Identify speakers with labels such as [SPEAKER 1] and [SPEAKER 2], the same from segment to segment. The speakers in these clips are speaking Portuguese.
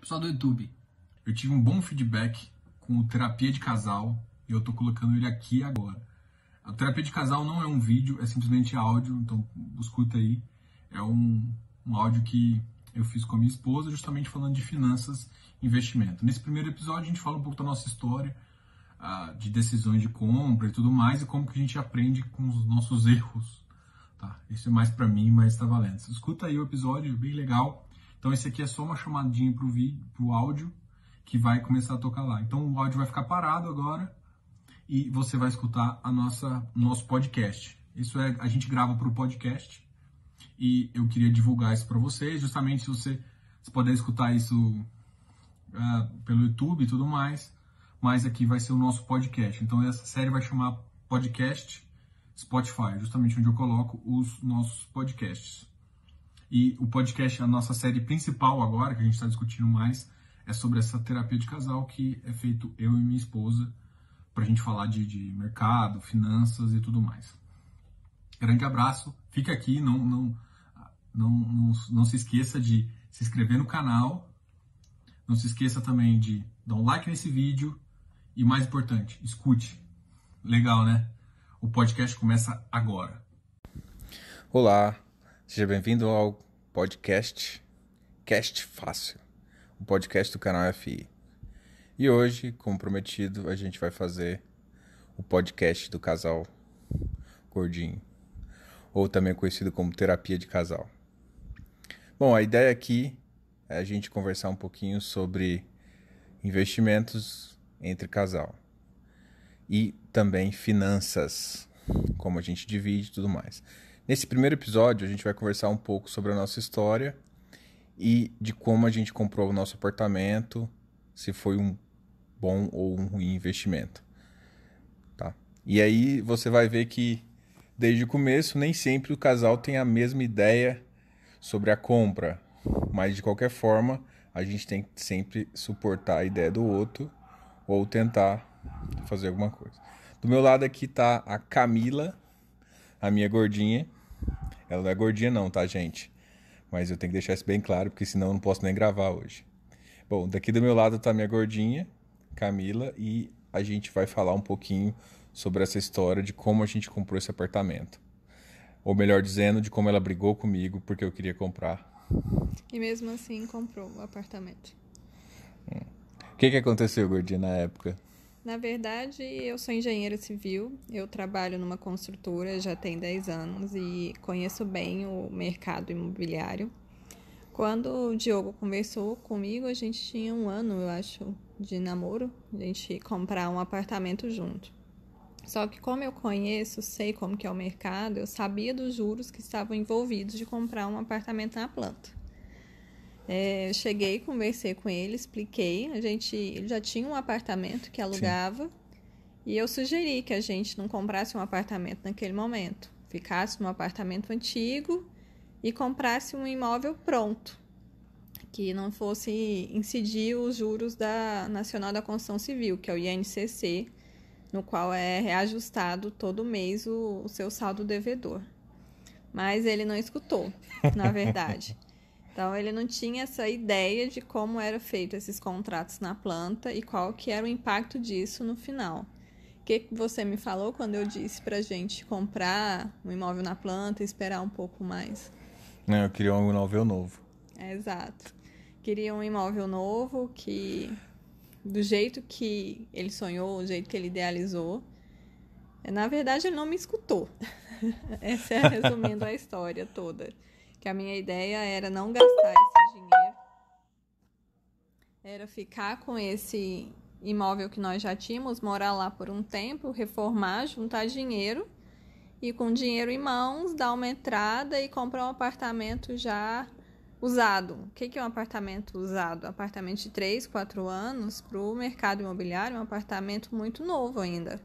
[SPEAKER 1] Pessoal do YouTube, eu tive um bom feedback com o Terapia de Casal e eu tô colocando ele aqui agora. A Terapia de Casal não é um vídeo, é simplesmente áudio, então escuta aí. É um, um áudio que eu fiz com a minha esposa, justamente falando de finanças e investimento. Nesse primeiro episódio, a gente fala um pouco da nossa história, ah, de decisões de compra e tudo mais, e como que a gente aprende com os nossos erros. Tá? Isso é mais para mim, mas tá valendo. Escuta aí o episódio, bem legal. Então esse aqui é só uma chamadinha para o vídeo, pro áudio, que vai começar a tocar lá. Então o áudio vai ficar parado agora e você vai escutar a nossa nosso podcast. Isso é a gente grava para o podcast e eu queria divulgar isso para vocês, justamente se você, você puder escutar isso uh, pelo YouTube e tudo mais. Mas aqui vai ser o nosso podcast. Então essa série vai chamar podcast Spotify, justamente onde eu coloco os nossos podcasts. E o podcast, a nossa série principal agora, que a gente está discutindo mais, é sobre essa terapia de casal que é feito eu e minha esposa para a gente falar de, de, mercado, finanças e tudo mais. Grande abraço, fica aqui, não, não, não, não, não se esqueça de se inscrever no canal, não se esqueça também de dar um like nesse vídeo e mais importante, escute. Legal, né? O podcast começa agora. Olá, Seja bem-vindo ao podcast Cast Fácil, o podcast do canal FI. E hoje, como prometido, a gente vai fazer o podcast do casal Gordinho, ou também conhecido como terapia de casal. Bom, a ideia aqui é a gente conversar um pouquinho sobre investimentos entre casal e também finanças, como a gente divide e tudo mais. Nesse primeiro episódio, a gente vai conversar um pouco sobre a nossa história e de como a gente comprou o nosso apartamento, se foi um bom ou um ruim investimento. Tá? E aí você vai ver que desde o começo nem sempre o casal tem a mesma ideia sobre a compra, mas de qualquer forma, a gente tem que sempre suportar a ideia do outro ou tentar fazer alguma coisa. Do meu lado aqui tá a Camila, a minha gordinha. Ela não é gordinha, não, tá, gente? Mas eu tenho que deixar isso bem claro, porque senão eu não posso nem gravar hoje. Bom, daqui do meu lado tá minha gordinha, Camila, e a gente vai falar um pouquinho sobre essa história de como a gente comprou esse apartamento. Ou melhor dizendo, de como ela brigou comigo porque eu queria comprar.
[SPEAKER 2] E mesmo assim comprou o apartamento.
[SPEAKER 1] Hum. O que, que aconteceu, gordinha, na época?
[SPEAKER 2] Na verdade, eu sou engenheira civil, eu trabalho numa construtora já tem 10 anos e conheço bem o mercado imobiliário. Quando o Diogo conversou comigo, a gente tinha um ano, eu acho, de namoro, a gente comprar um apartamento junto. Só que como eu conheço, sei como que é o mercado, eu sabia dos juros que estavam envolvidos de comprar um apartamento na planta. É, eu cheguei, conversei com ele, expliquei. A gente, ele já tinha um apartamento que alugava Sim. e eu sugeri que a gente não comprasse um apartamento naquele momento, ficasse num apartamento antigo e comprasse um imóvel pronto, que não fosse incidir os juros da Nacional da Construção Civil, que é o INCC, no qual é reajustado todo mês o, o seu saldo devedor. Mas ele não escutou, na verdade. Então ele não tinha essa ideia de como eram feitos esses contratos na planta e qual que era o impacto disso no final. O que, você me falou quando eu disse para gente comprar um imóvel na planta e esperar um pouco mais?
[SPEAKER 1] Não, eu queria um imóvel novo.
[SPEAKER 2] É, exato. Queria um imóvel novo que do jeito que ele sonhou, do jeito que ele idealizou. Na verdade, ele não me escutou. Essa é resumindo a história toda que a minha ideia era não gastar esse dinheiro, era ficar com esse imóvel que nós já tínhamos, morar lá por um tempo, reformar, juntar dinheiro e com dinheiro em mãos dar uma entrada e comprar um apartamento já usado. O que é um apartamento usado? Um apartamento de 3, 4 anos para o mercado imobiliário, um apartamento muito novo ainda.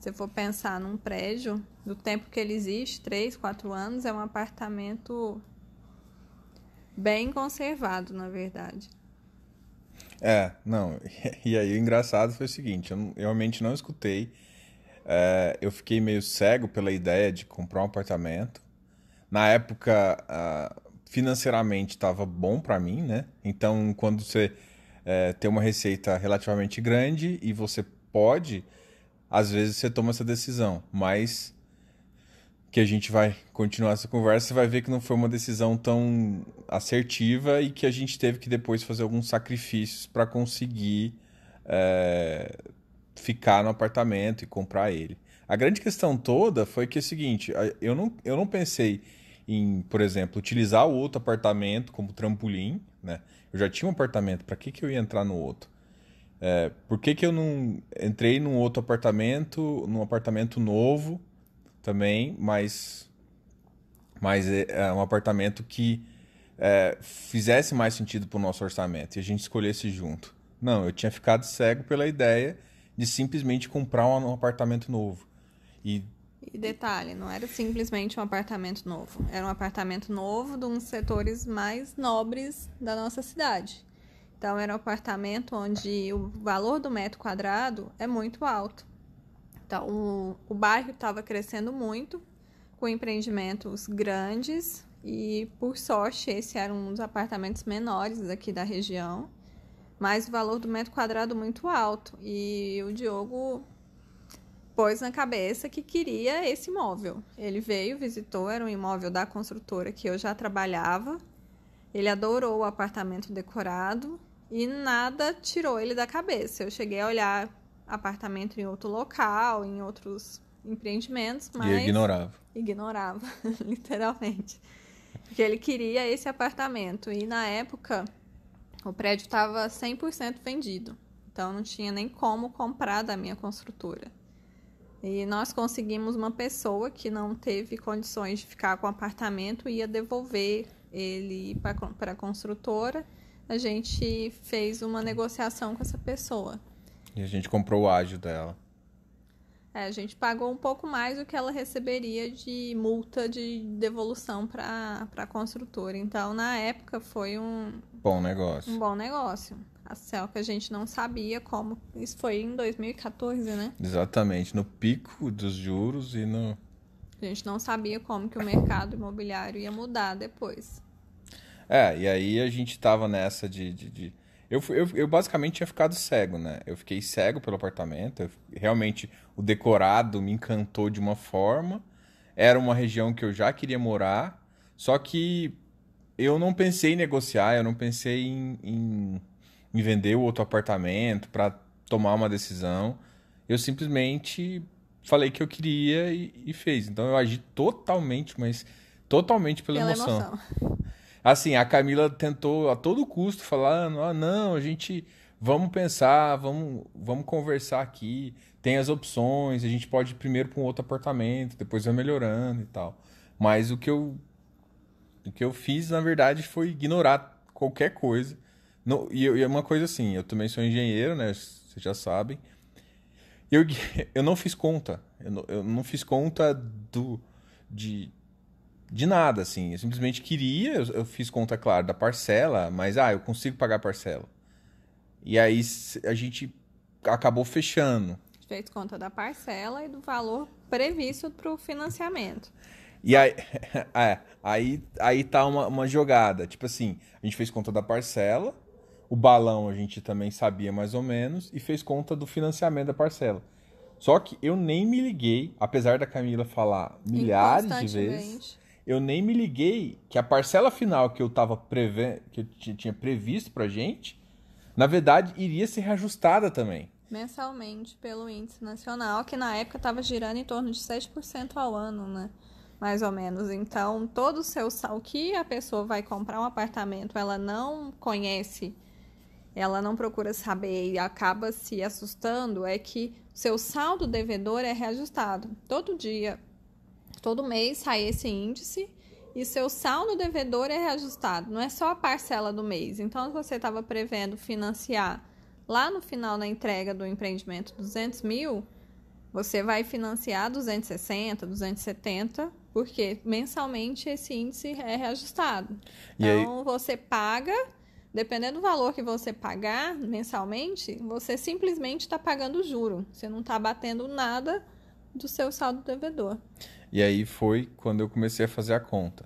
[SPEAKER 2] Se for pensar num prédio, do tempo que ele existe, 3, 4 anos, é um apartamento bem conservado, na verdade.
[SPEAKER 1] É, não. E aí o engraçado foi o seguinte: eu, realmente não escutei. É, eu fiquei meio cego pela ideia de comprar um apartamento. Na época, financeiramente estava bom para mim, né? Então, quando você é, tem uma receita relativamente grande e você pode, às vezes você toma essa decisão. Mas que a gente vai continuar essa conversa, você vai ver que não foi uma decisão tão assertiva e que a gente teve que depois fazer alguns sacrifícios para conseguir é, ficar no apartamento e comprar ele. A grande questão toda foi que é o seguinte: eu não, eu não pensei em, por exemplo, utilizar o outro apartamento como trampolim, né? Eu já tinha um apartamento, para que, que eu ia entrar no outro? É, por que, que eu não entrei num outro apartamento, num apartamento novo? também, mas, mas é, é um apartamento que é, fizesse mais sentido para o nosso orçamento e a gente escolhesse junto. Não, eu tinha ficado cego pela ideia de simplesmente comprar um apartamento novo. E
[SPEAKER 2] e detalhe, não era simplesmente um apartamento novo. Era um apartamento novo de uns setores mais nobres da nossa cidade. Então, era um apartamento onde o valor do metro quadrado é muito alto. Então, tá, o, o bairro estava crescendo muito, com empreendimentos grandes, e por sorte, esse era um dos apartamentos menores aqui da região, mas o valor do metro quadrado muito alto. E o Diogo pôs na cabeça que queria esse imóvel. Ele veio, visitou, era um imóvel da construtora que eu já trabalhava. Ele adorou o apartamento decorado e nada tirou ele da cabeça. Eu cheguei a olhar apartamento em outro local, em outros empreendimentos, mas. E ignorava. Ignorava, literalmente. Porque ele queria esse apartamento. E na época, o prédio estava 100% vendido. Então não tinha nem como comprar da minha construtora. E nós conseguimos uma pessoa que não teve condições de ficar com o apartamento e ia devolver ele para a construtora. A gente fez uma negociação com essa pessoa.
[SPEAKER 1] E a gente comprou o ágio dela.
[SPEAKER 2] É, a gente pagou um pouco mais do que ela receberia de multa de devolução para a construtora. Então, na época, foi um.
[SPEAKER 1] Bom negócio. Um
[SPEAKER 2] bom negócio. A Celca a gente não sabia como. Isso foi em 2014, né?
[SPEAKER 1] Exatamente, no pico dos juros e no.
[SPEAKER 2] A gente não sabia como que o mercado imobiliário ia mudar depois.
[SPEAKER 1] É, e aí a gente estava nessa de, de, de eu, eu, eu basicamente tinha ficado cego, né? Eu fiquei cego pelo apartamento. Eu, realmente, o decorado me encantou de uma forma. Era uma região que eu já queria morar. Só que eu não pensei em negociar, eu não pensei em, em, em vender o outro apartamento para tomar uma decisão. Eu simplesmente falei que eu queria e, e fez. Então eu agi totalmente, mas totalmente pela, pela emoção. emoção. Assim, a Camila tentou a todo custo falar, ah, ah, não, a gente vamos pensar, vamos, vamos conversar aqui, tem as opções, a gente pode ir primeiro para um outro apartamento, depois vai melhorando e tal. Mas o que eu o que eu fiz, na verdade, foi ignorar qualquer coisa. No, e, é uma coisa assim, eu também sou engenheiro, né? Vocês já sabem. Eu, eu não fiz conta. Eu não, eu não fiz conta do, de, de nada, assim. Eu simplesmente queria, eu, eu fiz conta, claro, da parcela, mas ah, eu consigo pagar a parcela. E aí a gente acabou fechando.
[SPEAKER 2] Fez conta da parcela e do valor previsto para o financiamento.
[SPEAKER 1] E aí, é, aí, aí tá uma, uma jogada. Tipo assim, a gente fez conta da parcela, o balão a gente também sabia mais ou menos, e fez conta do financiamento da parcela. Só que eu nem me liguei, apesar da Camila falar milhares de vezes eu nem me liguei que a parcela final que eu tava preve... que eu tinha previsto pra gente, na verdade, iria ser reajustada também.
[SPEAKER 2] Mensalmente pelo índice nacional, que na época estava girando em torno de 7% ao ano, né? mais ou menos. Então, todo o seu sal que a pessoa vai comprar um apartamento, ela não conhece, ela não procura saber e acaba se assustando, é que o seu saldo devedor é reajustado. Todo dia, Todo mês sai esse índice e seu saldo devedor é reajustado, não é só a parcela do mês. Então, se você estava prevendo financiar lá no final na entrega do empreendimento 200 mil, você vai financiar 260, 270, porque mensalmente esse índice é reajustado. E então, aí... você paga, dependendo do valor que você pagar mensalmente, você simplesmente está pagando o juro, você não está batendo nada do seu saldo devedor.
[SPEAKER 1] E aí foi quando eu comecei a fazer a conta.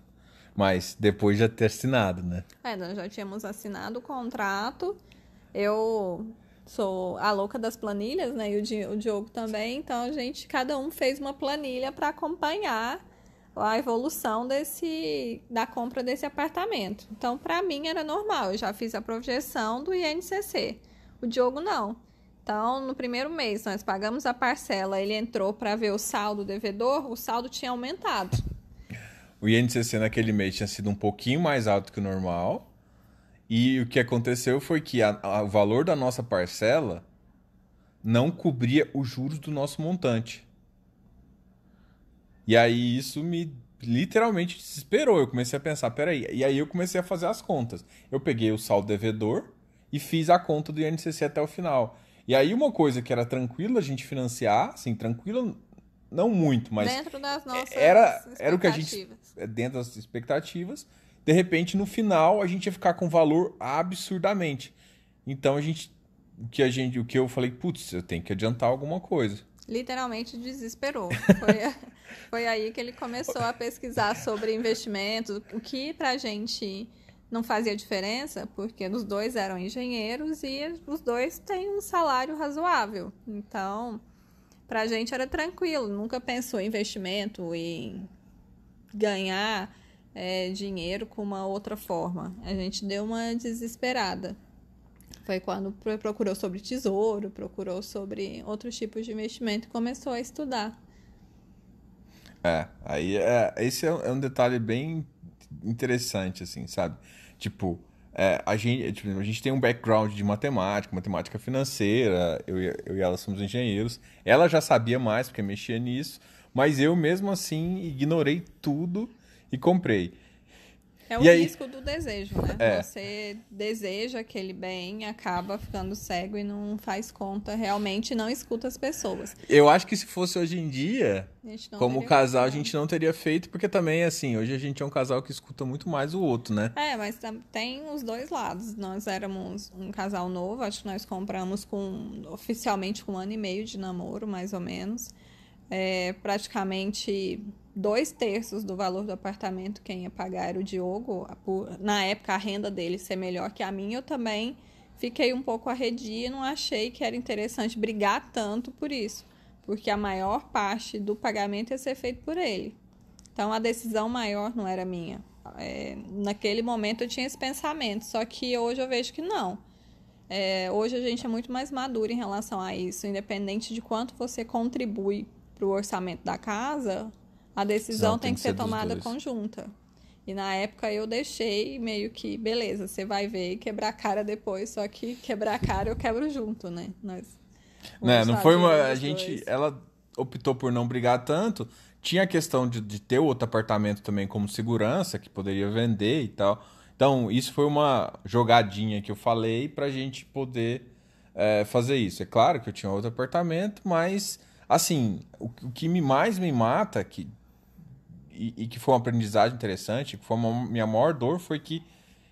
[SPEAKER 1] Mas depois já ter assinado, né?
[SPEAKER 2] É, nós já tínhamos assinado o contrato. Eu sou a louca das planilhas, né? E o Diogo também. Então a gente, cada um fez uma planilha para acompanhar a evolução desse da compra desse apartamento. Então para mim era normal. Eu já fiz a projeção do INCC. O Diogo não. Então, no primeiro mês, nós pagamos a parcela, ele entrou para ver o saldo devedor, o saldo tinha aumentado.
[SPEAKER 1] O INCC naquele mês tinha sido um pouquinho mais alto que o normal. E o que aconteceu foi que a, a, o valor da nossa parcela não cobria os juros do nosso montante. E aí isso me literalmente desesperou. Eu comecei a pensar, peraí. E aí eu comecei a fazer as contas. Eu peguei o saldo devedor e fiz a conta do INCC até o final. E aí uma coisa que era tranquila a gente financiar, assim, tranquila não muito, mas dentro
[SPEAKER 2] das é, nossas era era o que a gente
[SPEAKER 1] é, dentro das expectativas. De repente no final a gente ia ficar com valor absurdamente. Então a gente o que a gente, o que eu falei, putz, eu tenho que adiantar alguma coisa.
[SPEAKER 2] Literalmente desesperou. Foi, foi aí que ele começou a pesquisar sobre investimentos, o que pra gente não fazia diferença, porque os dois eram engenheiros e os dois têm um salário razoável. Então, para a gente era tranquilo, nunca pensou em investimento, em ganhar é, dinheiro com uma outra forma. A gente deu uma desesperada. Foi quando procurou sobre tesouro, procurou sobre outros tipos de investimento e começou a estudar.
[SPEAKER 1] É, aí é, esse é, é um detalhe bem interessante, assim, sabe? Tipo, é, a, gente, é, tipo, a gente tem um background de matemática, matemática financeira, eu, eu e ela somos engenheiros. Ela já sabia mais porque mexia nisso, mas eu mesmo assim ignorei tudo e comprei. É o risco
[SPEAKER 2] do desejo, né? É. Você deseja aquele bem, acaba ficando cego e não faz conta realmente, não escuta as pessoas.
[SPEAKER 1] Eu acho que se fosse hoje em dia, como casal, feito. a gente né? não teria feito, porque também, assim, hoje a gente é um casal que escuta muito mais o outro, né?
[SPEAKER 2] É, mas tem os dois lados. Nós éramos um casal novo, acho que nós compramos com oficialmente com um ano e meio de namoro, mais ou menos. É, praticamente dois terços do valor do apartamento quem ia pagar era o Diogo. Na época, a renda dele ser melhor que a minha, eu também fiquei um pouco arredia e não achei que era interessante brigar tanto por isso, porque a maior parte do pagamento ia ser feito por ele. Então, a decisão maior não era minha. É, naquele momento eu tinha esse pensamento, só que hoje eu vejo que não. É, hoje a gente é muito mais maduro em relação a isso, independente de quanto você contribui para o orçamento da casa, a decisão tem, tem, que, que ser, ser tomada conjunta. E na época eu deixei meio que, beleza, você vai ver e quebrar a cara depois, só que quebrar a cara eu quebro junto, né? Nós. Né, não foi uma. A gente. Dois.
[SPEAKER 1] Ela optou por não brigar tanto. Tinha a questão de, de ter outro apartamento também como segurança, que poderia vender e tal. Então, isso foi uma jogadinha que eu falei pra gente poder é, fazer isso. É claro que eu tinha outro apartamento, mas, assim, o, o que me mais me mata, que e, e que foi uma aprendizagem interessante, que foi uma, minha maior dor foi que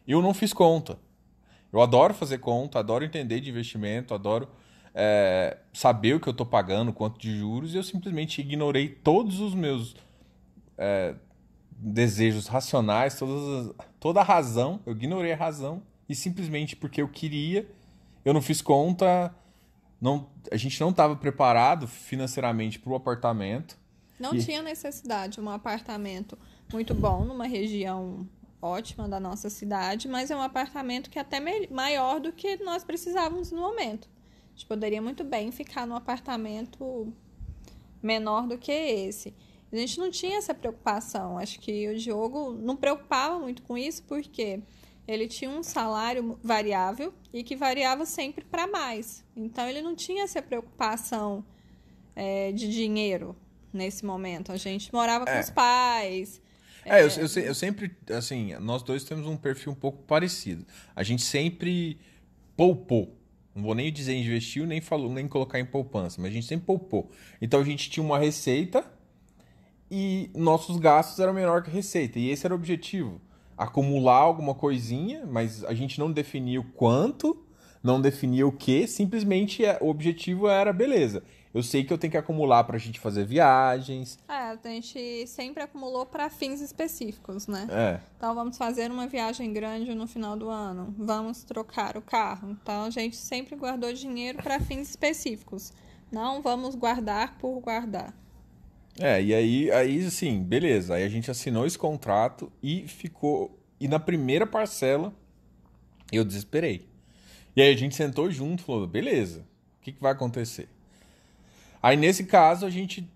[SPEAKER 1] eu não fiz conta. Eu adoro fazer conta, adoro entender de investimento, adoro é, saber o que eu estou pagando, quanto de juros, e eu simplesmente ignorei todos os meus é, desejos racionais, todas, toda a razão, eu ignorei a razão, e simplesmente porque eu queria, eu não fiz conta, não, a gente não estava preparado financeiramente para o apartamento,
[SPEAKER 2] não e... tinha necessidade um apartamento muito bom numa região ótima da nossa cidade, mas é um apartamento que é até maior do que nós precisávamos no momento. A gente poderia muito bem ficar num apartamento menor do que esse. A gente não tinha essa preocupação. Acho que o Diogo não preocupava muito com isso porque ele tinha um salário variável e que variava sempre para mais. Então ele não tinha essa preocupação é, de dinheiro nesse momento. A gente morava é. com os pais.
[SPEAKER 1] É, é... Eu, eu, eu, sempre, assim, nós dois temos um perfil um pouco parecido. A gente sempre poupou. Não vou nem dizer investiu, nem falou, nem colocar em poupança, mas a gente sempre poupou. Então a gente tinha uma receita e nossos gastos eram menor que a receita. E esse era o objetivo. Acumular alguma coisinha, mas a gente não definiu quanto, não definia o que, simplesmente é, o objetivo era beleza. Eu sei que eu tenho que acumular pra gente fazer viagens.
[SPEAKER 2] É, a gente sempre acumulou para fins específicos, né? É. Então vamos fazer uma viagem grande no final do ano. Vamos trocar o carro. Então a gente sempre guardou dinheiro para fins específicos. Não vamos guardar por guardar.
[SPEAKER 1] É, e aí, aí assim, beleza. Aí a gente assinou esse contrato e ficou. E na primeira parcela, eu desesperei. E aí a gente sentou junto e falou: beleza, o que, que vai acontecer? Aí nesse caso a gente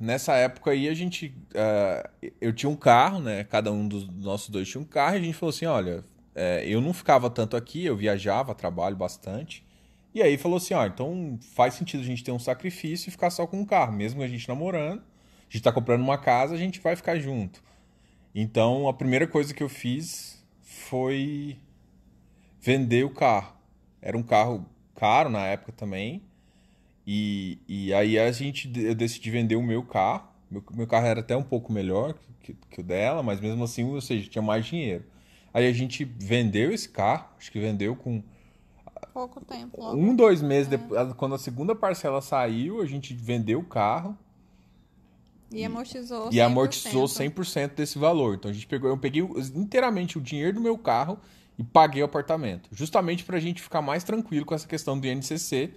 [SPEAKER 1] nessa época aí a gente uh, eu tinha um carro, né? Cada um dos nossos dois tinha um carro e a gente falou assim, olha, é, eu não ficava tanto aqui, eu viajava, trabalho bastante. E aí falou assim, ó, então faz sentido a gente ter um sacrifício e ficar só com um carro, mesmo a gente namorando, a gente tá comprando uma casa, a gente vai ficar junto. Então a primeira coisa que eu fiz foi vender o carro. Era um carro caro na época também. E, e aí a gente eu decidi vender o meu carro. Meu, meu carro era até um pouco melhor que, que o dela, mas mesmo assim, ou seja, tinha mais dinheiro. Aí a gente vendeu esse carro, acho que vendeu com
[SPEAKER 2] pouco tempo. Logo.
[SPEAKER 1] Um, dois meses é. depois, quando a segunda parcela saiu, a gente vendeu o carro.
[SPEAKER 2] E amortizou 100%. E amortizou
[SPEAKER 1] 100% desse valor. Então a gente pegou, eu peguei inteiramente o dinheiro do meu carro e paguei o apartamento, justamente para a gente ficar mais tranquilo com essa questão do INCC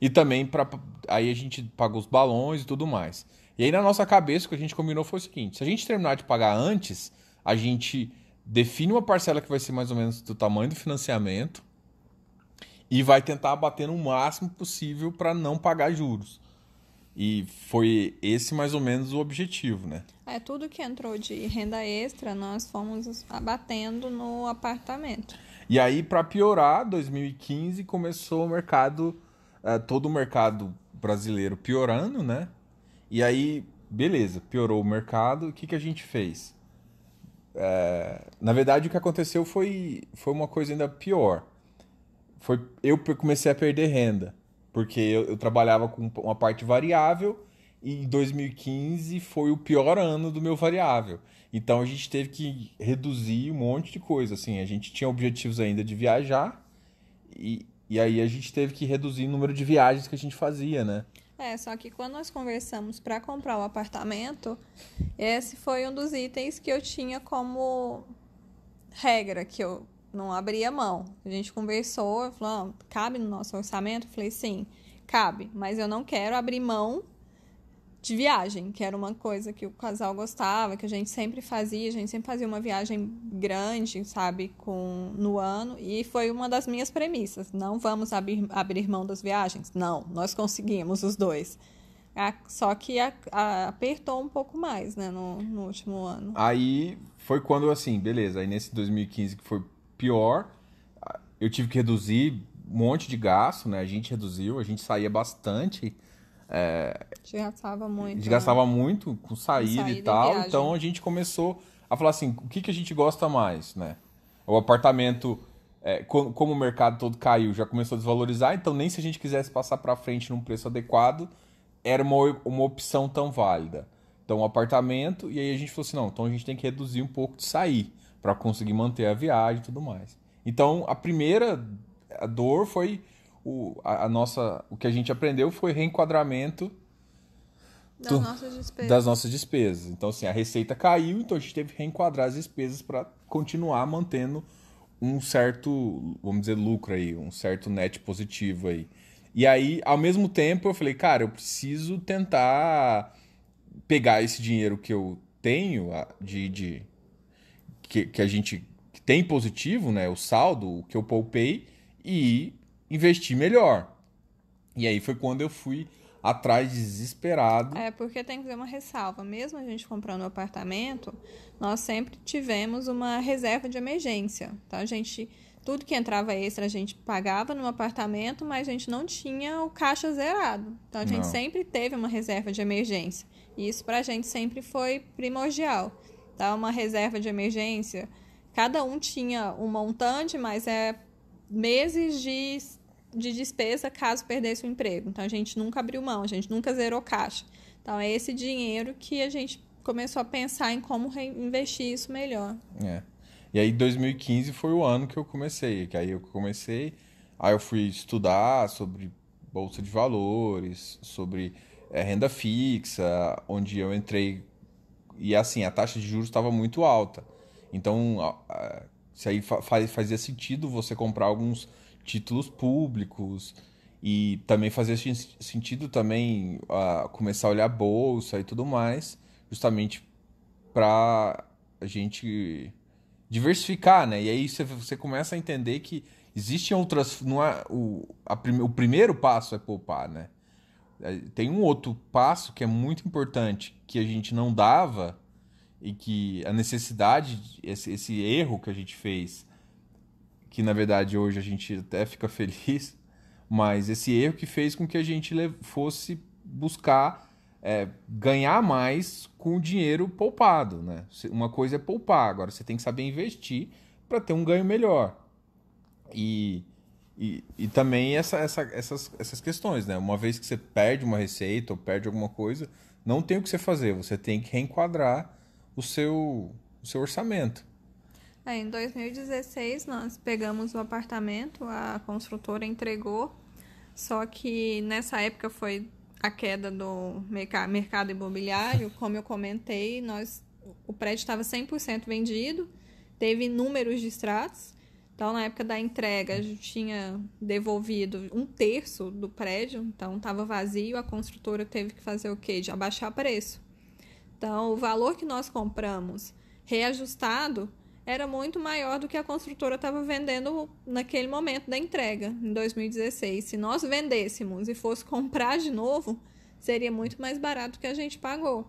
[SPEAKER 1] e também para aí a gente pagou os balões e tudo mais. E aí na nossa cabeça o que a gente combinou foi o seguinte: se a gente terminar de pagar antes, a gente define uma parcela que vai ser mais ou menos do tamanho do financiamento e vai tentar abater no máximo possível para não pagar juros. E foi esse mais ou menos o objetivo, né?
[SPEAKER 2] É, tudo que entrou de renda extra, nós fomos abatendo no apartamento.
[SPEAKER 1] E aí, para piorar, 2015 começou o mercado é, todo o mercado brasileiro piorando, né? E aí, beleza, piorou o mercado, o que, que a gente fez? É, na verdade, o que aconteceu foi, foi uma coisa ainda pior. Foi, eu comecei a perder renda, porque eu, eu trabalhava com uma parte variável e 2015 foi o pior ano do meu variável. Então a gente teve que reduzir um monte de coisa. Assim, a gente tinha objetivos ainda de viajar e, e aí a gente teve que reduzir o número de viagens que a gente fazia, né?
[SPEAKER 2] É, só que quando nós conversamos para comprar o um apartamento, esse foi um dos itens que eu tinha como regra, que eu não abria mão. A gente conversou, falou, ah, cabe no nosso orçamento? Eu falei, sim, cabe, mas eu não quero abrir mão de viagem, que era uma coisa que o casal gostava, que a gente sempre fazia, a gente sempre fazia uma viagem grande, sabe, com no ano, e foi uma das minhas premissas. Não vamos abrir, abrir mão das viagens. Não, nós conseguimos os dois. A, ah, só que a, a, apertou um pouco mais, né, no, no último ano.
[SPEAKER 1] Aí foi quando, assim, beleza, aí nesse 2015 que foi pior, eu tive que reduzir um monte de gasto, né, a gente reduziu, a gente saía bastante é,
[SPEAKER 2] desgastava muito. Desgastava né?
[SPEAKER 1] muito com saída, saída e tal. E então a gente começou a falar assim, o que, que a gente gosta mais, né? O apartamento, é, como, como o mercado todo caiu, já começou a desvalorizar, então nem se a gente quisesse passar para frente num preço adequado, era uma, uma opção tão válida. Então, um apartamento, e aí a gente falou assim, não, então a gente tem que reduzir um pouco de sair para conseguir manter a viagem e tudo mais. Então, a primeira dor foi o, a, a, nossa, o que a gente aprendeu foi reenquadramento das, do, nossas despesas. das nossas despesas. Então, assim, a receita caiu, então a gente teve que reenquadrar as despesas para continuar mantendo um certo, vamos dizer, lucro aí, um certo net positivo aí. E aí, ao mesmo tempo, eu falei, cara, eu preciso tentar pegar esse dinheiro que eu tenho de, de que, que a gente tem positivo, né, o saldo, o que eu poupei, e investir melhor. E aí foi quando eu fui atrás desesperado. É,
[SPEAKER 2] porque tem que ter uma ressalva. Mesmo a gente comprando o um apartamento, nós sempre tivemos uma reserva de emergência. Então a gente tudo que entrava extra a gente pagava no apartamento, mas a gente não tinha o caixa zerado. Então a gente não. sempre teve uma reserva de emergência. E isso para a gente sempre foi primordial. tá uma reserva de emergência, cada um tinha um montante, mas é meses de de despesa caso perdesse o emprego. Então a gente nunca abriu mão, a gente nunca zerou caixa. Então é esse dinheiro que a gente começou a pensar em como reinvestir isso melhor.
[SPEAKER 1] É. E aí 2015 foi o ano que eu comecei, que aí eu comecei, aí eu fui estudar sobre bolsa de valores, sobre é, renda fixa, onde eu entrei e assim, a taxa de juros estava muito alta. Então, se aí fazia sentido você comprar alguns títulos públicos e também fazia sentido também a ah, começar a olhar a bolsa e tudo mais, justamente para a gente diversificar, né? E aí você, começa a entender que existem outras, não é o, a, o primeiro passo é poupar, né? É, tem um outro passo que é muito importante que a gente não dava e que a necessidade, esse, esse erro que a gente fez que na verdade hoje a gente até fica feliz, mas esse erro que fez com que a gente fosse buscar é, ganhar mais com o dinheiro poupado. Né? Uma coisa é poupar, agora você tem que saber investir para ter um ganho melhor. E, e, e também essa, essa, essas, essas questões, né? Uma vez que você perde uma receita ou perde alguma coisa, não tem o que você fazer, você tem que reenquadrar o seu, o seu orçamento.
[SPEAKER 2] É, em 2016 nós pegamos o apartamento, a construtora entregou, só que nessa época foi a queda do mercado imobiliário, como eu comentei, nós o prédio estava 100% vendido, teve inúmeros distratos. Então, na época da entrega, a gente tinha devolvido um terço do prédio, então estava vazio. A construtora teve que fazer o quê? De abaixar preço. Então, o valor que nós compramos reajustado era muito maior do que a construtora estava vendendo naquele momento da entrega, em 2016. Se nós vendêssemos e fosse comprar de novo, seria muito mais barato que a gente pagou.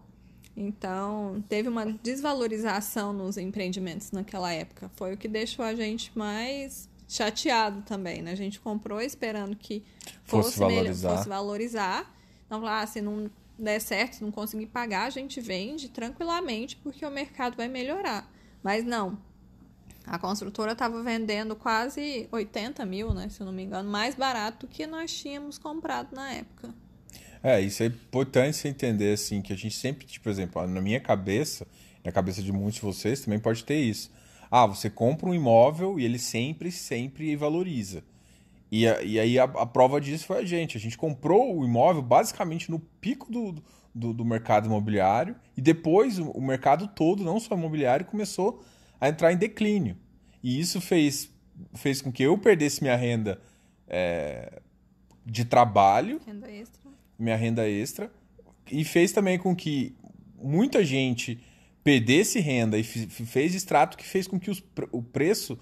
[SPEAKER 2] Então, teve uma desvalorização nos empreendimentos naquela época. Foi o que deixou a gente mais chateado também, né? A gente comprou esperando que fosse, fosse valorizar. Melhor, fosse valorizar. Então, falar, ah, se não der certo, se não conseguir pagar, a gente vende tranquilamente porque o mercado vai melhorar. Mas não. A construtora estava vendendo quase 80 mil, né? Se eu não me engano, mais barato que nós tínhamos comprado na época.
[SPEAKER 1] É, isso é importante você entender, assim, que a gente sempre, tipo, por exemplo, na minha cabeça, na cabeça de muitos de vocês também pode ter isso. Ah, você compra um imóvel e ele sempre, sempre valoriza. E, e aí a, a, prova disso foi a gente. A gente comprou o imóvel basicamente no pico do, do, do mercado imobiliário e depois o, o mercado todo, não só imobiliário, começou a entrar em declínio. E isso fez, fez com que eu perdesse minha renda é, de trabalho, renda minha renda extra, e fez também com que muita gente perdesse renda e fez extrato que fez com que os, o preço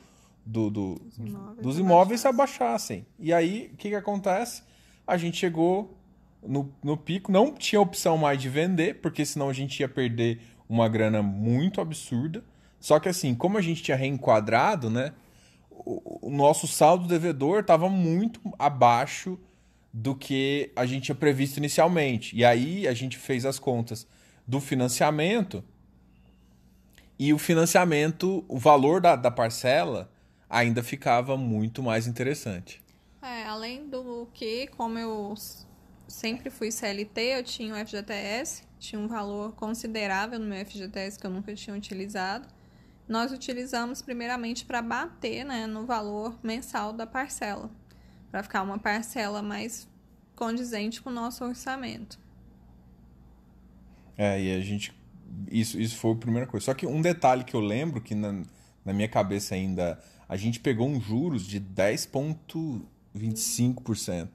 [SPEAKER 1] do, do, imóveis dos imóveis abaixassem. abaixassem. E aí, o que, que acontece? A gente chegou no, no pico. Não tinha opção mais de vender, porque senão a gente ia perder uma grana muito absurda. Só que assim, como a gente tinha reenquadrado, né? O, o nosso saldo devedor estava muito abaixo do que a gente tinha previsto inicialmente. E aí a gente fez as contas do financiamento e o financiamento, o valor da, da parcela ainda ficava muito mais interessante.
[SPEAKER 2] É, além do que, como eu sempre fui CLT, eu tinha o FGTS, tinha um valor considerável no meu FGTS que eu nunca tinha utilizado. Nós utilizamos primeiramente para bater né, no valor mensal da parcela, para ficar uma parcela mais condizente com o nosso orçamento.
[SPEAKER 1] É, e a gente. Isso, isso foi a primeira coisa. Só que um detalhe que eu lembro, que na, na minha cabeça ainda, a gente pegou um juros de 10,25%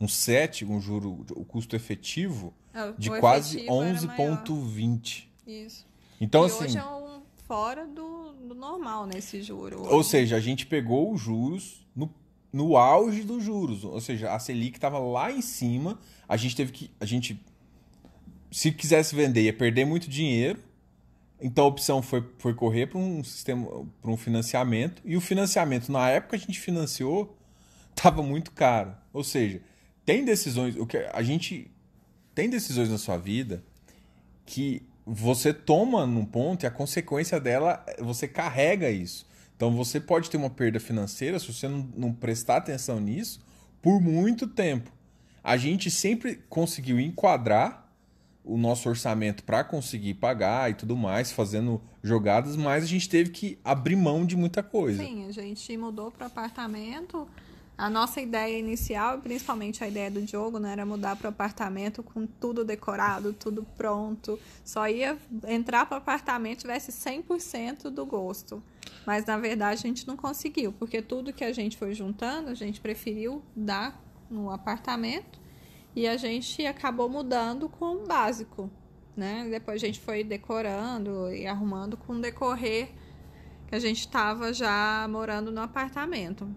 [SPEAKER 1] um 7, um juro, o custo efetivo é, de quase 11,20. Isso. Então, e assim. Hoje é um
[SPEAKER 2] fora do, do normal, né, juro. Ou
[SPEAKER 1] seja, a gente pegou os juros no, no auge dos juros. Ou seja, a Selic estava lá em cima. A gente teve que. A gente. Se quisesse vender, ia perder muito dinheiro. Então a opção foi, foi correr para um sistema, para um financiamento. E o financiamento, na época que a gente financiou, estava muito caro. Ou seja, tem decisões, o que a gente tem decisões na sua vida que você toma num ponto e a consequência dela, você carrega isso. Então você pode ter uma perda financeira se você não, não prestar atenção nisso por muito tempo. A gente sempre conseguiu enquadrar o nosso orçamento para conseguir pagar e tudo mais, fazendo jogadas, mas a gente teve que abrir mão de muita coisa. Sim,
[SPEAKER 2] a gente mudou para apartamento a nossa ideia inicial, principalmente a ideia do Diogo, né, era mudar para o apartamento com tudo decorado, tudo pronto. Só ia entrar para o apartamento tivesse 100% do gosto. Mas na verdade a gente não conseguiu, porque tudo que a gente foi juntando, a gente preferiu dar no apartamento e a gente acabou mudando com o básico, né? Depois a gente foi decorando e arrumando com o decorrer que a gente estava já morando no apartamento.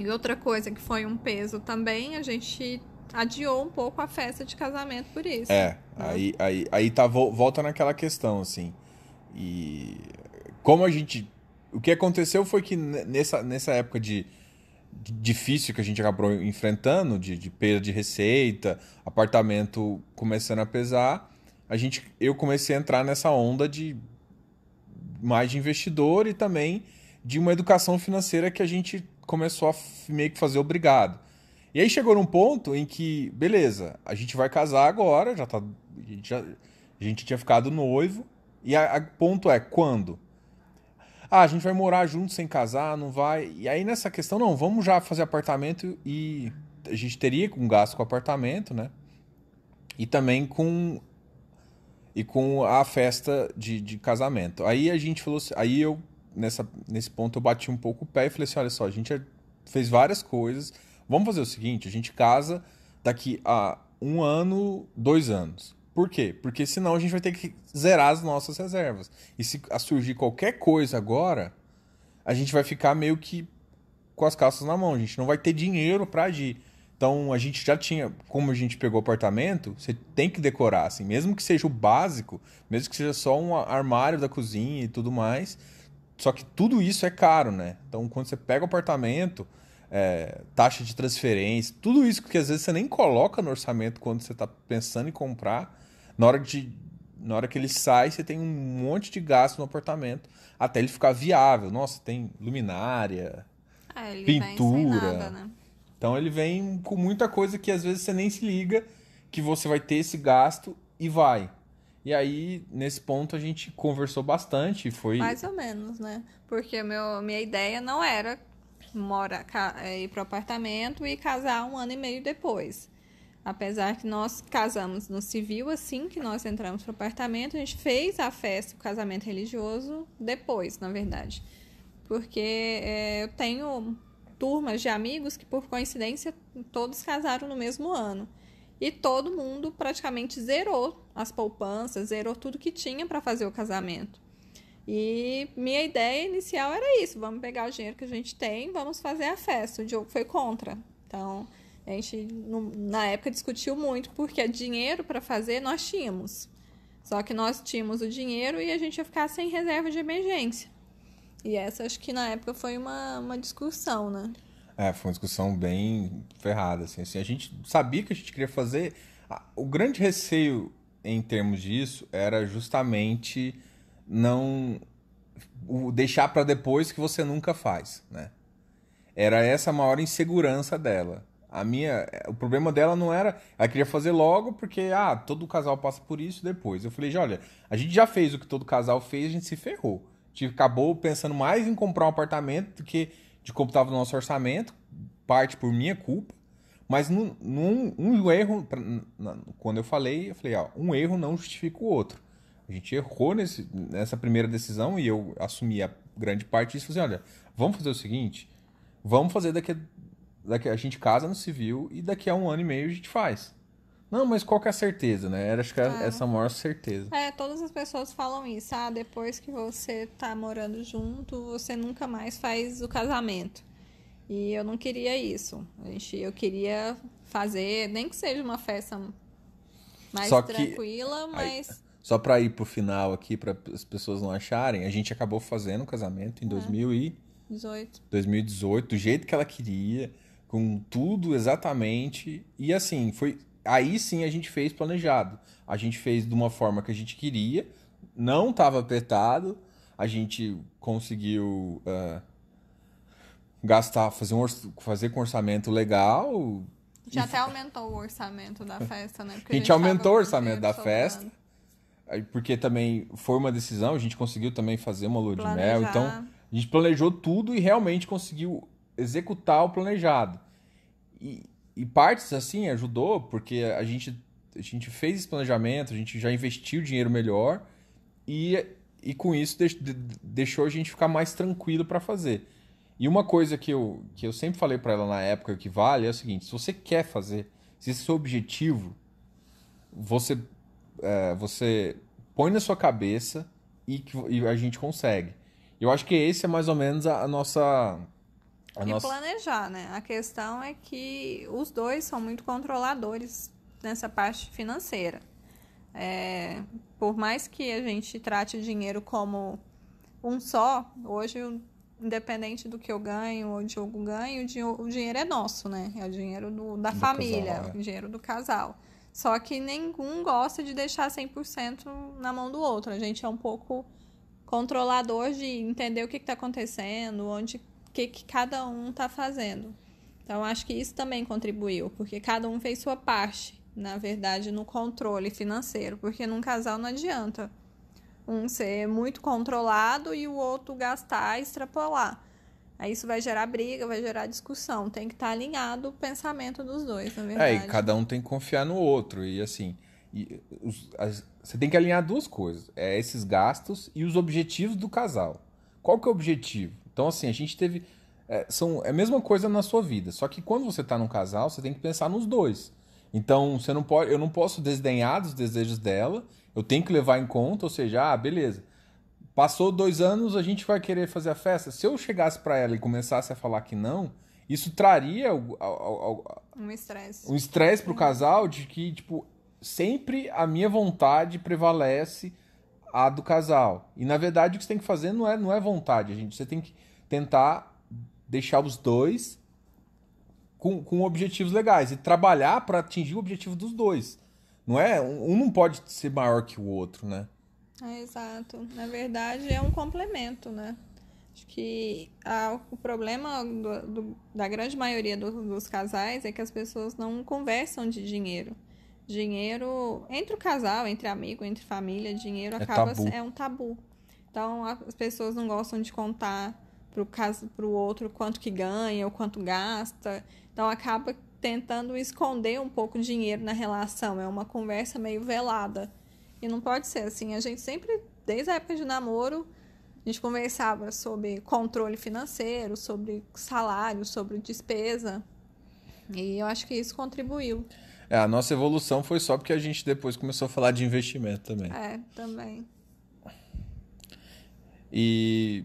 [SPEAKER 2] E outra coisa que foi um peso também, a gente adiou um pouco a festa de casamento por isso. É,
[SPEAKER 1] né? aí, aí, aí tá, volta naquela questão, assim. E como a gente. O que aconteceu foi que nessa, nessa época de, de difícil que a gente acabou enfrentando, de, de perda de receita, apartamento começando a pesar, a gente, eu comecei a entrar nessa onda de mais de investidor e também de uma educação financeira que a gente começou a meio que fazer obrigado. E aí chegou num ponto em que, beleza, a gente vai casar agora, já tá. A gente, já, a gente tinha ficado noivo. E o ponto é, quando? Ah, a gente vai morar junto sem casar, não vai. E aí nessa questão, não, vamos já fazer apartamento e a gente teria um gasto com apartamento, né? E também com e com a festa de, de casamento. Aí a gente falou, assim, aí eu nessa, nesse ponto eu bati um pouco o pé e falei assim: olha só, a gente é, fez várias coisas. Vamos fazer o seguinte: a gente casa daqui a um ano, dois anos. Por quê? Porque senão a gente vai ter que zerar as nossas reservas. E se surgir qualquer coisa agora, a gente vai ficar meio que com as calças na mão. A gente não vai ter dinheiro para agir. Então a gente já tinha, como a gente pegou apartamento, você tem que decorar, assim, mesmo que seja o básico, mesmo que seja só um armário da cozinha e tudo mais só que tudo isso é caro, né? Então, quando você pega o apartamento, é, taxa de transferência, tudo isso que às vezes você nem coloca no orçamento quando você está pensando em comprar, na hora, de, na hora que ele sai, você tem um monte de gasto no apartamento até ele ficar viável. Nossa, tem luminária, é, pintura. Nada, né? Então, ele vem com muita coisa que às vezes você nem se liga que você vai ter esse gasto e vai. E aí, nesse ponto, a gente conversou bastante, foi... Mais
[SPEAKER 2] ou menos, né? Porque meu, minha ideia não era mora, é, ir pro apartamento e casar um ano e meio depois. Apesar que nós casamos no civil, assim que nós entramos pro apartamento, a gente fez a festa, o casamento religioso, depois, na verdade. Porque é, eu tenho turmas de amigos que, por coincidência, todos casaram no mesmo ano. E todo mundo praticamente zerou as poupanças, zerou tudo que tinha para fazer o casamento. E minha ideia inicial era isso: vamos pegar o dinheiro que a gente tem, vamos fazer a festa. O Diogo foi contra. Então, a gente na época discutiu muito porque dinheiro para fazer nós tínhamos. Só que nós tínhamos o dinheiro e a gente ia ficar sem reserva de emergência. E essa acho que na época foi uma, uma discussão, né?
[SPEAKER 1] É, foi uma discussão bem ferrada, assim, assim. A gente sabia que a gente queria fazer. O grande receio em termos disso era justamente não o deixar para depois que você nunca faz, né? Era essa a maior insegurança dela. A minha, o problema dela não era, ela queria fazer logo porque ah, todo casal passa por isso depois. Eu falei, já, olha, a gente já fez o que todo casal fez, a gente se ferrou. A gente acabou pensando mais em comprar um apartamento do que de como estava o nosso orçamento, parte por minha culpa, mas num, num um erro, quando eu falei, eu falei, ó, um erro não justifica o outro. A gente errou nesse, nessa primeira decisão e eu assumi a grande parte disso. Falei, olha, vamos fazer o seguinte, vamos fazer daqui, daqui a gente casa no civil e daqui a um ano e meio a gente faz. Não, mas qual que é a certeza, né? Era acho que é. essa maior certeza. É,
[SPEAKER 2] todas as pessoas falam isso. Ah, depois que você tá morando junto, você nunca mais faz o casamento. E eu não queria isso. Eu queria fazer, nem que seja uma festa mais Só tranquila, que... mas. Aí,
[SPEAKER 1] só pra ir pro final aqui, para as pessoas não acharem, a gente acabou fazendo o casamento em é. 2018. 2018, do jeito que ela queria, com tudo exatamente. E assim, foi aí sim a gente fez planejado. A gente fez de uma forma que a gente queria, não estava apertado, a gente conseguiu uh, gastar, fazer, um, fazer com orçamento legal. A
[SPEAKER 2] gente e... até aumentou o orçamento da festa, né? Porque a gente, a gente aumentou o
[SPEAKER 1] orçamento da festa. Porque também foi uma decisão, a gente conseguiu também fazer uma lua de mel. Então, a gente planejou tudo e realmente conseguiu executar o planejado. E, e partes assim ajudou, porque a gente, a gente fez esse planejamento, a gente já investiu dinheiro melhor e, e com isso deixou a gente ficar mais tranquilo para fazer. E uma coisa que eu, que eu sempre falei para ela na época que vale é o seguinte: se você quer fazer, se esse é o seu objetivo, você, é, você põe na sua cabeça e, que, e a gente consegue. Eu acho que esse é mais ou menos a, a nossa a e nossa...
[SPEAKER 2] planejar, né? A questão é que os dois são muito controladores nessa parte financeira. É, por mais que a gente trate o dinheiro como um só, hoje, independente do que eu ganho ou de algum ganho, o dinheiro é nosso, né? É o dinheiro do, da do família, casal, é. o dinheiro do casal. Só que nenhum gosta de deixar 100% na mão do outro. A gente é um pouco controlador de entender o que está acontecendo, onde que, que cada um está fazendo. Então, acho que isso também contribuiu, porque cada um fez sua parte, na verdade, no controle financeiro, porque num casal não adianta um ser muito controlado e o outro gastar, extrapolar. Aí isso vai gerar briga, vai gerar discussão. Tem que estar tá alinhado o pensamento dos dois, na verdade. É, e cada
[SPEAKER 1] um tem que confiar no outro. E assim, e, os, as, você tem que alinhar duas coisas: é esses gastos e os objetivos do casal. Qual que é o objetivo? Então, assim, a gente teve. É, são, é a mesma coisa na sua vida. Só que quando você está num casal, você tem que pensar nos dois. Então, você não pode, eu não posso desdenhar dos desejos dela. Eu tenho que levar em conta, ou seja, ah, beleza. Passou dois anos, a gente vai querer fazer a festa. Se eu chegasse para ela e começasse a falar que não, isso traria ao, ao, ao,
[SPEAKER 2] um estresse. Um estresse pro uhum.
[SPEAKER 1] casal de que, tipo, sempre a minha vontade prevalece a do casal. E na verdade o que você tem que fazer não é, não é vontade, gente. Você tem que tentar deixar os dois com, com objetivos legais e trabalhar para atingir o objetivo dos dois. Não é? Um não pode ser maior que o outro, né?
[SPEAKER 2] É, exato. Na verdade, é um complemento, né? Acho que a, o problema do, do, da grande maioria do, dos casais é que as pessoas não conversam de dinheiro. Dinheiro entre o casal, entre amigo, entre família, dinheiro é acaba tabu. é um tabu. Então as pessoas não gostam de contar pro caso pro outro quanto que ganha ou quanto gasta. Então acaba tentando esconder um pouco o dinheiro na relação. É uma conversa meio velada. E não pode ser assim. A gente sempre, desde a época de namoro, a gente conversava sobre controle financeiro, sobre salário, sobre despesa. E eu acho que isso contribuiu.
[SPEAKER 1] É, a nossa evolução foi só porque a gente depois começou a falar de investimento também.
[SPEAKER 2] É, também.
[SPEAKER 1] E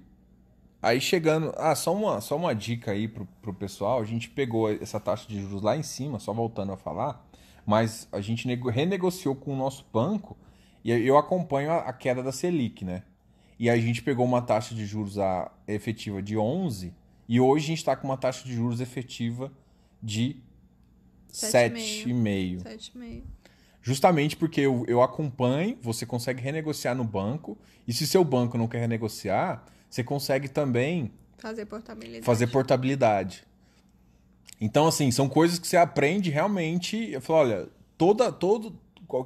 [SPEAKER 1] Aí chegando, ah, só uma, só uma dica aí pro, pro pessoal, a gente pegou essa taxa de juros lá em cima, só voltando a falar, mas a gente renegociou com o nosso banco e eu acompanho a, a queda da Selic, né? E a gente pegou uma taxa de juros a, ah, efetiva de 11 e hoje a gente está com uma taxa de juros efetiva de 7,5.
[SPEAKER 2] 7,5.
[SPEAKER 1] Justamente porque eu, eu acompanho, você consegue renegociar no banco, e se seu banco não quer renegociar, você consegue também
[SPEAKER 2] fazer portabilidade. Fazer
[SPEAKER 1] portabilidade. Então, assim, são coisas que você aprende realmente. Eu falo, olha, toda, todo,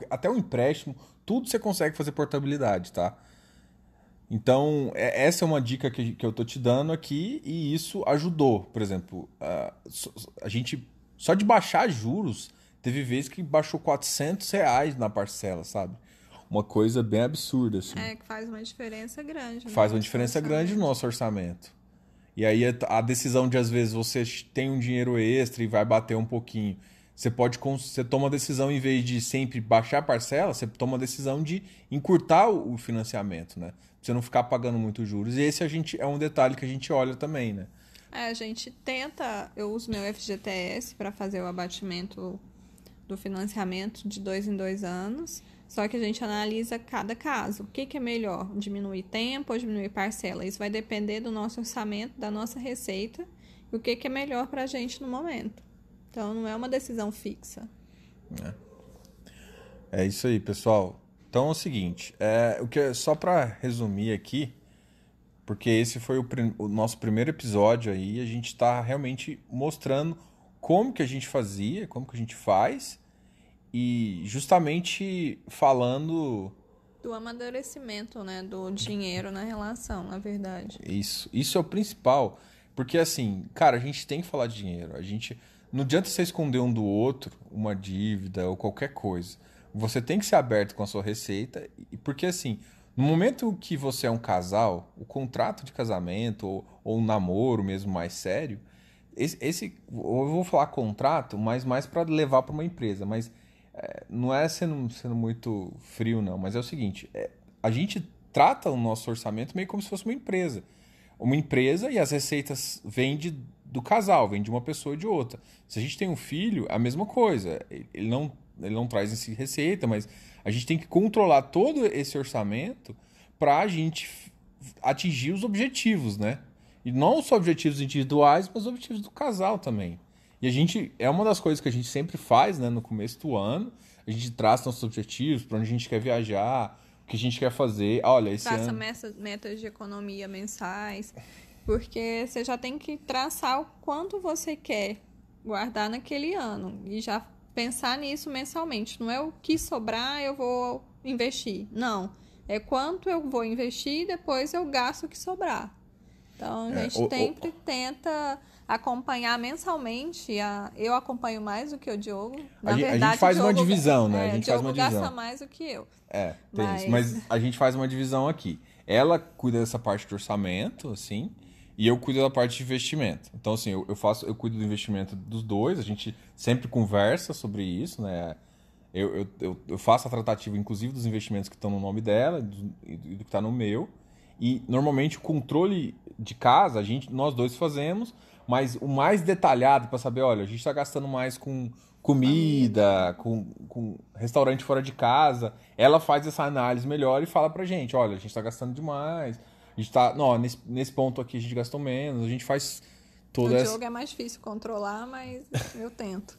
[SPEAKER 1] até o um empréstimo, tudo você consegue fazer portabilidade, tá? Então, é, essa é uma dica que, que eu tô te dando aqui e isso ajudou. Por exemplo, a, a gente, só de baixar juros, teve vezes que baixou 400 reais na parcela, sabe? uma coisa bem absurda. Assim.
[SPEAKER 2] É, que faz uma diferença grande. Né, faz uma diferença grande
[SPEAKER 1] no nosso orçamento. E aí a decisão de, às vezes, você tem um dinheiro extra e vai bater um pouquinho. Você pode você toma a decisão, em vez de sempre baixar a parcela, você toma a decisão de encurtar o financiamento, né? você não ficar pagando muito juros. E esse a gente, é um detalhe que a gente olha também, né?
[SPEAKER 2] É, a gente tenta, eu uso meu FGTS para fazer o abatimento do financiamento de dois em dois anos. Só que a gente analisa cada caso. O que, que é melhor? Diminuir tempo ou diminuir parcela? Isso vai depender do nosso orçamento, da nossa receita e o que, que é melhor para a gente no momento. Então, não é uma decisão fixa.
[SPEAKER 1] É, é isso aí, pessoal. Então é o seguinte, é, o que só para resumir aqui, porque esse foi o, o, nosso primeiro episódio aí, a gente está realmente mostrando como que a gente fazia, como que a gente faz e justamente falando
[SPEAKER 2] do amadurecimento, né, do dinheiro na relação, na verdade.
[SPEAKER 1] Isso, isso é o principal, porque assim, cara, a gente tem que falar de dinheiro. A gente não adianta você esconder um do outro uma dívida ou qualquer coisa. Você tem que ser aberto com a sua receita, e porque assim, no momento que você é um casal, o contrato de casamento ou, ou um namoro mesmo mais sério, esse, esse eu vou falar contrato, mas mais para levar para uma empresa, mas é, não é sendo, sendo muito frio, não, mas é o seguinte: é, a gente trata o nosso orçamento meio como se fosse uma empresa. Uma empresa e as receitas vêm de, do casal, vêm de uma pessoa ou de outra. Se a gente tem um filho, é a mesma coisa. Ele não, ele não traz essa receita, mas a gente tem que controlar todo esse orçamento para a gente atingir os objetivos, né? E não só objetivos individuais, mas objetivos do casal também. E a gente, é uma das coisas que a gente sempre faz, né, no começo do ano, a gente traça nossos objetivos, para onde a gente quer viajar, o que a gente quer fazer. Ah, olha, esse traça ano...
[SPEAKER 2] metas, metas de economia mensais, porque você já tem que traçar o quanto você quer guardar naquele ano e já pensar nisso mensalmente. Não é o que sobrar eu vou investir, não. É quanto eu vou investir e depois eu gasto o que sobrar. Então a é, gente é, o, sempre o... tenta acompanhar mensalmente. A... Eu acompanho mais do que o Diogo. Na a, verdade, né? a é, gente faz Diogo... uma divisão, né? É, a gente Diogo faz uma divisão. gasta mais do que eu.
[SPEAKER 1] É, tem mas... isso. Mas a gente faz uma divisão aqui. Ela cuida dessa parte de orçamento, assim, e eu cuido da parte de investimento. Então, assim, eu, eu faço, eu cuido do investimento dos dois, a gente sempre conversa sobre isso, né? Eu, eu, eu, faço a tratativa, inclusive, dos investimentos que estão no nome dela do, e do que está no meu. E normalmente o controle de casa, a gente, nós dois fazemos, mas o mais detalhado para saber, olha, a gente está gastando mais com comida, com, com, restaurante fora de casa, ela faz essa análise melhor e fala pra gente, olha, a gente está gastando demais, a gente tá, não, nesse, nesse ponto aqui a gente gastou menos, a gente faz toda essa... O jogo
[SPEAKER 2] é mais difícil controlar, mas eu tento.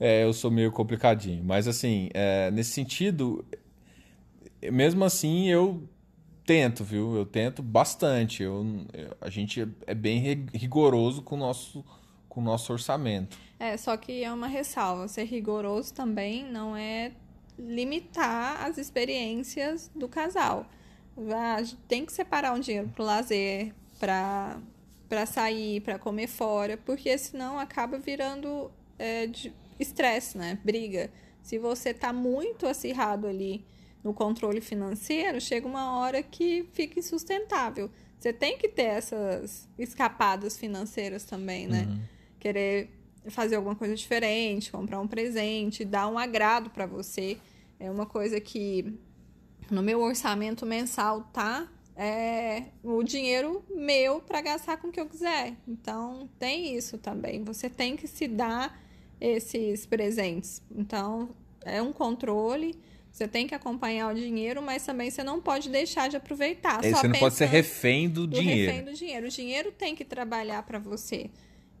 [SPEAKER 1] é, eu sou meio complicadinho, mas assim, é, nesse sentido, mesmo assim eu tento, viu? Eu tento bastante. Eu, eu a gente é bem rigoroso com o nosso, com o nosso orçamento.
[SPEAKER 2] É, só que é uma ressalva. Ser rigoroso também não é limitar as experiências do casal. Ah, tem que separar um dinheiro para lazer, para para sair, para comer fora, porque senão acaba virando é, estresse, né? Briga. Se você tá muito acirrado ali no controle financeiro, chega uma hora que fica insustentável. Você tem que ter essas escapadas financeiras também, né? Uhum. Querer fazer alguma coisa diferente, comprar um presente, dar um agrado para você. É uma coisa que no meu orçamento mensal tá é, o dinheiro meu para gastar com o que eu quiser. Então tem isso também. Você tem que se dar esses presentes. Então é um controle você tem que acompanhar o dinheiro, mas também você não pode deixar de aproveitar. É, você não pode ser
[SPEAKER 1] refém do, do dinheiro. refém do
[SPEAKER 2] dinheiro. O dinheiro tem que trabalhar para você.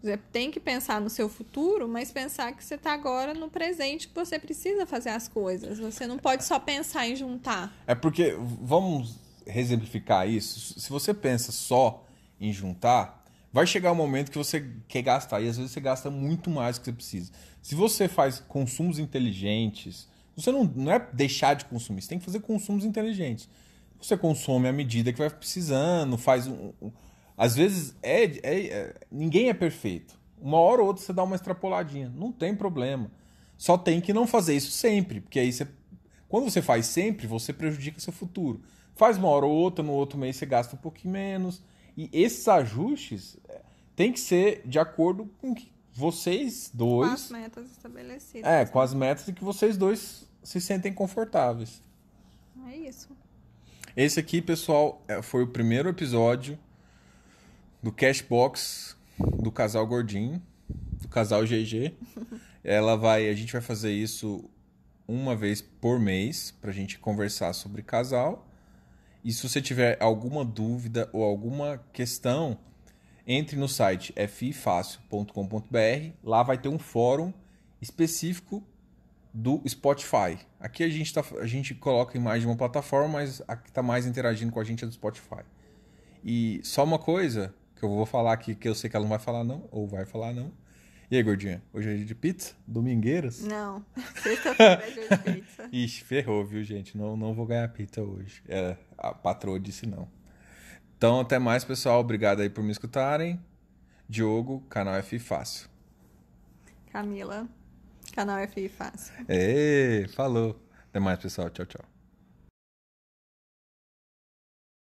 [SPEAKER 2] Você tem que pensar no seu futuro, mas pensar que você está agora no presente, que você precisa fazer as coisas. Você não pode só pensar em juntar.
[SPEAKER 1] É porque, vamos exemplificar isso. Se você pensa só em juntar, vai chegar o um momento que você quer gastar. E às vezes você gasta muito mais do que você precisa. Se você faz consumos inteligentes, você não, não é deixar de consumir, você tem que fazer consumos inteligentes. Você consome à medida que vai precisando, faz um. um às vezes é, é, é, ninguém é perfeito. Uma hora ou outra você dá uma extrapoladinha. Não tem problema. Só tem que não fazer isso sempre, porque aí você. Quando você faz sempre, você prejudica seu futuro. Faz uma hora ou outra, no outro mês você gasta um pouquinho menos. E esses ajustes é, tem que ser de acordo com que vocês dois. Com
[SPEAKER 2] as metas estabelecidas. É, com
[SPEAKER 1] né? as metas que vocês dois se sentem confortáveis. É isso. Esse aqui, pessoal, é, foi o primeiro episódio do Cashbox do casal Gordinho, do casal GG. Ela vai, a gente vai fazer isso uma vez por mês pra gente conversar sobre casal. E se você tiver alguma dúvida ou alguma questão, entre no site ficfácil.com.br, lá vai ter um fórum específico do Spotify. Aqui a gente, tá, a gente coloca em mais de uma plataforma, mas a que está mais interagindo com a gente é do Spotify. E só uma coisa que eu vou falar aqui, que eu sei que ela não vai falar não, ou vai falar não. E aí, gordinha? Hoje é dia de pizza? Domingueiras? Não, sexta-feira é dia de pizza. Ixi, ferrou, viu, gente? Não, não vou ganhar pizza hoje. É, a patroa disse não. Então, até mais, pessoal. Obrigado aí por me escutarem. Diogo, canal F Fácil.
[SPEAKER 2] Camila, canal F Fácil.
[SPEAKER 1] Ei, falou. Até mais, pessoal. Tchau, tchau.